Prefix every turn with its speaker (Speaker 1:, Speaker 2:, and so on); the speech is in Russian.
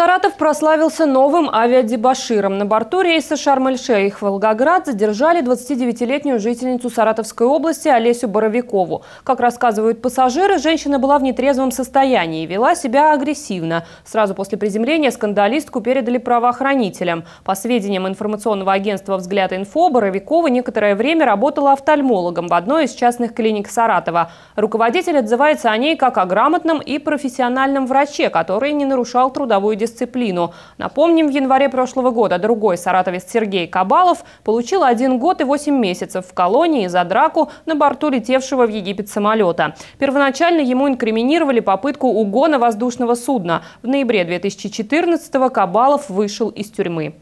Speaker 1: Саратов прославился новым авиадебаширом. На борту рейса Шарм-эль-Шейх Волгоград задержали 29-летнюю жительницу Саратовской области Олесю Боровикову. Как рассказывают пассажиры, женщина была в нетрезвом состоянии и вела себя агрессивно. Сразу после приземления скандалистку передали правоохранителям. По сведениям информационного агентства «Взгляд инфо», Боровикова некоторое время работала офтальмологом в одной из частных клиник Саратова. Руководитель отзывается о ней как о грамотном и профессиональном враче, который не нарушал трудовую дисциплину дисциплину. Напомним, в январе прошлого года другой саратовец Сергей Кабалов получил один год и восемь месяцев в колонии за драку на борту летевшего в Египет самолета. Первоначально ему инкриминировали попытку угона воздушного судна. В ноябре 2014 Кабалов вышел из тюрьмы.